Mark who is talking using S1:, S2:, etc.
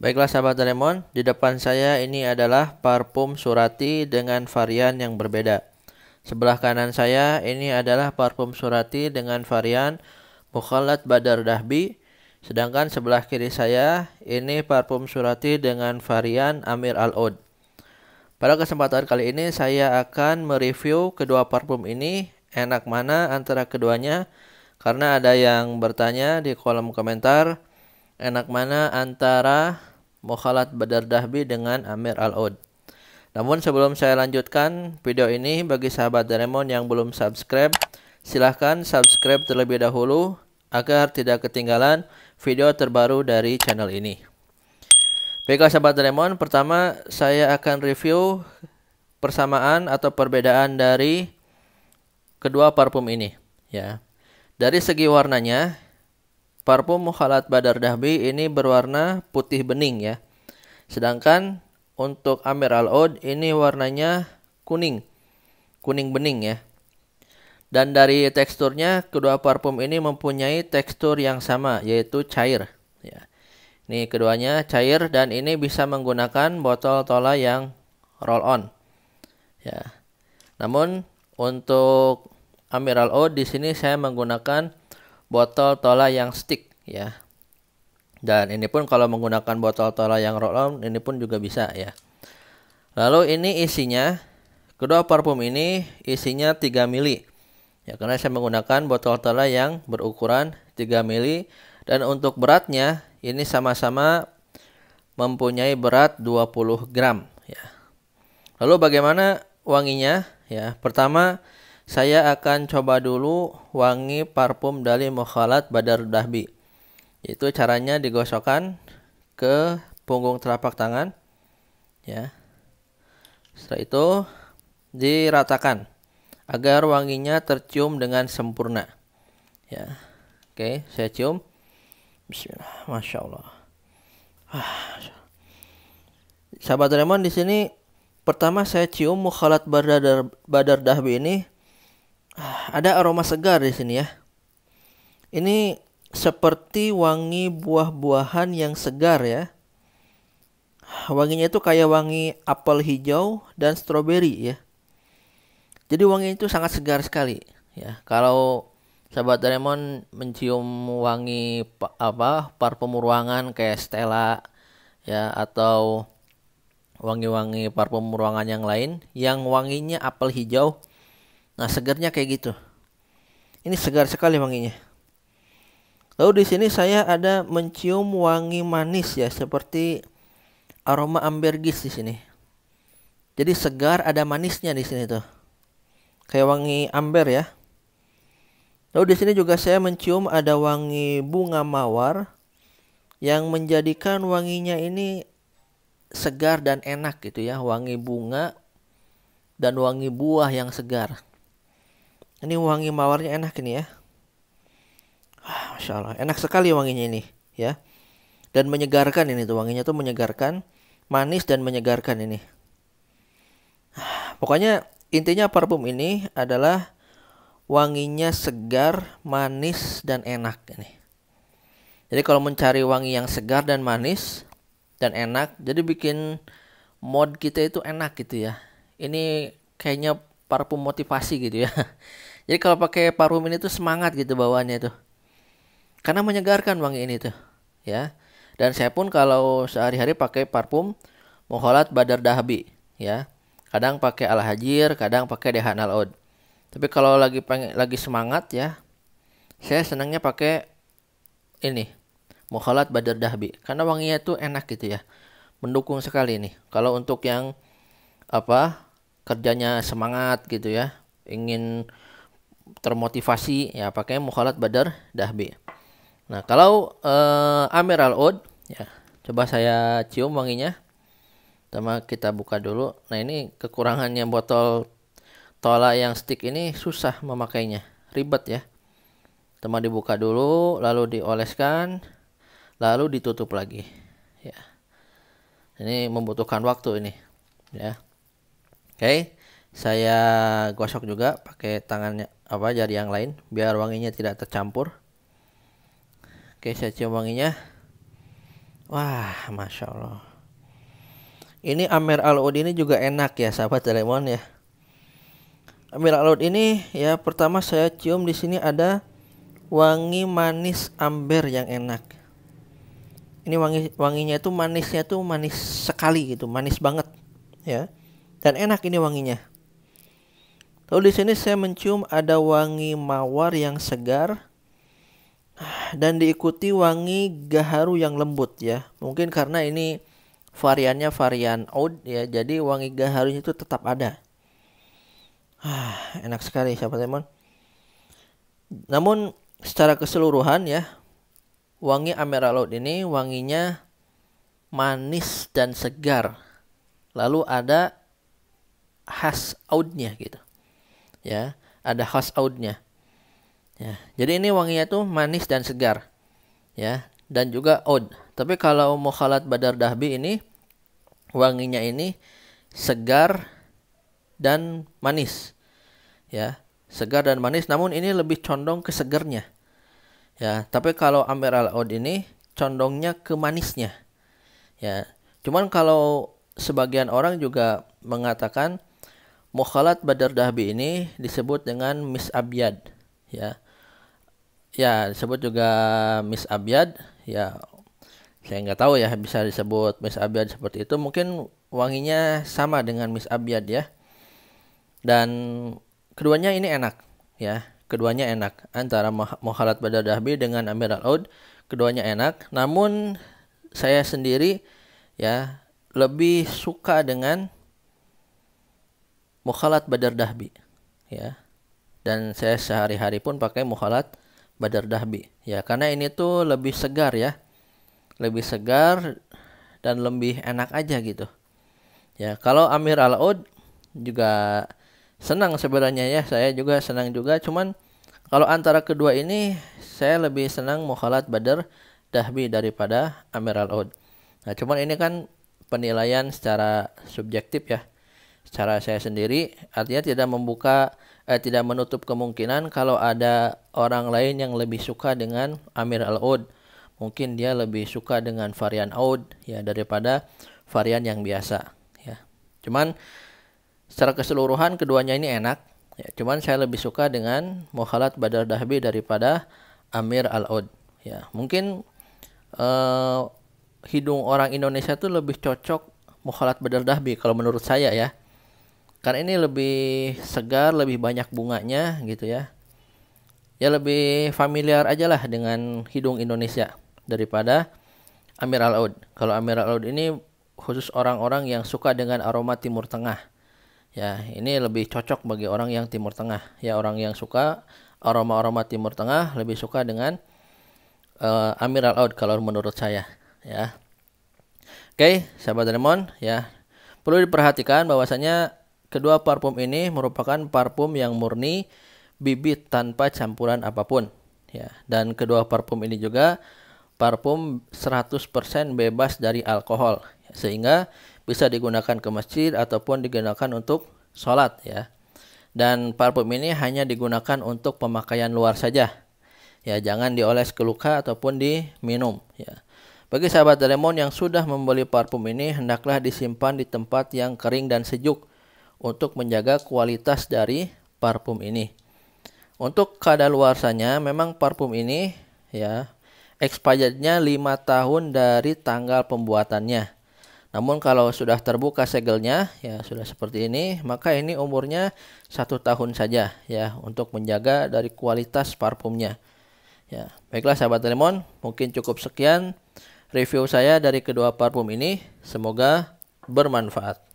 S1: Baiklah sahabat Doraemon, di depan saya ini adalah parfum surati dengan varian yang berbeda. Sebelah kanan saya ini adalah parfum surati dengan varian Mukhalat Badar Dahbi. Sedangkan sebelah kiri saya ini parfum surati dengan varian Amir Al-Ud. Pada kesempatan kali ini saya akan mereview kedua parfum ini enak mana antara keduanya karena ada yang bertanya di kolom komentar enak mana antara Mokhalat Badar Dahbi dengan Amir al -Oud. Namun sebelum saya lanjutkan video ini bagi sahabat Doraemon yang belum subscribe silahkan subscribe terlebih dahulu agar tidak ketinggalan video terbaru dari channel ini. Baiklah sahabat Doraemon, pertama saya akan review persamaan atau perbedaan dari kedua parfum ini ya. Dari segi warnanya, parfum Mukhalat Badar Dahbi ini berwarna putih bening ya. Sedangkan untuk Amir Al Od ini warnanya kuning. Kuning bening ya. Dan dari teksturnya kedua parfum ini mempunyai tekstur yang sama yaitu cair. Nih keduanya cair dan ini bisa menggunakan botol tola yang roll on. Ya. Namun untuk Amiral O di sini saya menggunakan botol tola yang stick ya. Dan ini pun kalau menggunakan botol tola yang roll on ini pun juga bisa ya. Lalu ini isinya kedua parfum ini isinya 3 mili. Ya karena saya menggunakan botol tola yang berukuran 3 mili dan untuk beratnya ini sama-sama mempunyai berat 20 gram ya. Lalu bagaimana wanginya ya? Pertama saya akan coba dulu wangi parfum dari Mukhalat Badar Dahbi. Itu caranya digosokkan ke punggung telapak tangan ya. Setelah itu diratakan agar wanginya tercium dengan sempurna. Ya. Oke, saya cium. Bismillah, masya Allah. Ah. Sahabat Raymond di sini pertama saya cium mukhalat badar badar dahbi ini ah, ada aroma segar di sini ya. Ini seperti wangi buah-buahan yang segar ya. Wanginya itu kayak wangi apel hijau dan stroberi ya. Jadi wangi itu sangat segar sekali ya. Kalau sahabat Doraemon mencium wangi apa parfum ruangan kayak Stella ya atau wangi-wangi parfum ruangan yang lain yang wanginya apel hijau nah segarnya kayak gitu ini segar sekali wanginya lalu di sini saya ada mencium wangi manis ya seperti aroma ambergris di sini jadi segar ada manisnya di sini tuh kayak wangi amber ya Lalu di sini juga saya mencium ada wangi bunga mawar yang menjadikan wanginya ini segar dan enak gitu ya, wangi bunga dan wangi buah yang segar. Ini wangi mawarnya enak ini ya. Ah, Masya Allah, enak sekali wanginya ini ya. Dan menyegarkan ini tuh, wanginya tuh menyegarkan, manis dan menyegarkan ini. Ah, pokoknya intinya parfum ini adalah wanginya segar, manis dan enak ini. Jadi kalau mencari wangi yang segar dan manis dan enak, jadi bikin mod kita itu enak gitu ya. Ini kayaknya parfum motivasi gitu ya. Jadi kalau pakai parfum ini tuh semangat gitu bawaannya tuh. Karena menyegarkan wangi ini tuh, ya. Dan saya pun kalau sehari-hari pakai parfum Moholat Badar Dahbi, ya. Kadang pakai Al Hajir, kadang pakai Dehan Al oud tapi kalau lagi pengen lagi semangat ya saya senangnya pakai ini mukhalat badar dahbi karena wanginya tuh enak gitu ya mendukung sekali nih kalau untuk yang apa kerjanya semangat gitu ya ingin termotivasi ya pakai mukhalat badar dahbi nah kalau eh, Amiral Oud ya coba saya cium wanginya sama kita buka dulu nah ini kekurangannya botol Tolak yang stick ini susah memakainya, ribet ya. Cuma dibuka dulu, lalu dioleskan, lalu ditutup lagi. Ya. Ini membutuhkan waktu ini, ya. Oke, saya gosok juga pakai tangannya apa jari yang lain biar wanginya tidak tercampur. Oke, saya cium wanginya. Wah, masya Allah. Ini Amer Al ini juga enak ya, sahabat Telemon ya. Ambil laut ini ya pertama saya cium di sini ada wangi manis amber yang enak. Ini wangi wanginya itu manisnya tuh manis sekali gitu, manis banget ya. Dan enak ini wanginya. Lalu di sini saya mencium ada wangi mawar yang segar dan diikuti wangi gaharu yang lembut ya. Mungkin karena ini variannya varian oud ya, jadi wangi gaharunya itu tetap ada. Ah, enak sekali sahabat teman. Namun secara keseluruhan ya, wangi Amera laut ini wanginya manis dan segar. Lalu ada khas outnya gitu. Ya, ada khas outnya. Ya, jadi ini wanginya tuh manis dan segar. Ya, dan juga oud. Tapi kalau mukhalat badar dahbi ini wanginya ini segar dan manis. Ya, segar dan manis namun ini lebih condong ke segernya. Ya, tapi kalau Amber al Oud ini condongnya ke manisnya. Ya, cuman kalau sebagian orang juga mengatakan Mukhalat Badar Dahbi ini disebut dengan Miss Abyad, ya. Ya, disebut juga Miss Abyad, ya. Saya nggak tahu ya bisa disebut Miss Abyad seperti itu. Mungkin wanginya sama dengan Miss Abyad ya. Dan keduanya ini enak ya. Keduanya enak antara Mohalat Badar Dahbi dengan Amir Al Aud, keduanya enak. Namun saya sendiri ya lebih suka dengan Mohalat Badar Dahbi ya. Dan saya sehari-hari pun pakai Mohalat Badar Dahbi ya karena ini tuh lebih segar ya. Lebih segar dan lebih enak aja gitu. Ya, kalau Amir Al Aud juga senang sebenarnya ya saya juga senang juga cuman kalau antara kedua ini saya lebih senang Mukhalat Badar Dahbi daripada Amir Al Nah, cuman ini kan penilaian secara subjektif ya. Secara saya sendiri artinya tidak membuka eh, tidak menutup kemungkinan kalau ada orang lain yang lebih suka dengan Amir Al Mungkin dia lebih suka dengan varian Aud ya daripada varian yang biasa ya. Cuman Secara keseluruhan keduanya ini enak. Ya, cuman saya lebih suka dengan mohalat Badar Dahbi daripada Amir Al Od. Ya, mungkin uh, hidung orang Indonesia tuh lebih cocok mohalat Badar Dahbi kalau menurut saya ya. Karena ini lebih segar, lebih banyak bunganya gitu ya. Ya lebih familiar aja lah dengan hidung Indonesia daripada Amir Al oud, Kalau Amir Al oud ini khusus orang-orang yang suka dengan aroma Timur Tengah. Ya, ini lebih cocok bagi orang yang Timur Tengah. Ya, orang yang suka aroma-aroma Timur Tengah lebih suka dengan uh, eh, Out kalau menurut saya, ya. Oke, sahabat Lemon, ya. Perlu diperhatikan bahwasanya kedua parfum ini merupakan parfum yang murni bibit tanpa campuran apapun, ya. Dan kedua parfum ini juga parfum 100% bebas dari alkohol sehingga bisa digunakan ke masjid ataupun digunakan untuk sholat ya. Dan parfum ini hanya digunakan untuk pemakaian luar saja. Ya, jangan dioles ke luka ataupun diminum ya. Bagi sahabat lemon yang sudah membeli parfum ini hendaklah disimpan di tempat yang kering dan sejuk untuk menjaga kualitas dari parfum ini. Untuk kadar kadaluarsanya memang parfum ini ya expirednya 5 tahun dari tanggal pembuatannya. Namun kalau sudah terbuka segelnya ya sudah seperti ini maka ini umurnya satu tahun saja ya untuk menjaga dari kualitas parfumnya. Ya baiklah sahabat lemon mungkin cukup sekian review saya dari kedua parfum ini semoga bermanfaat.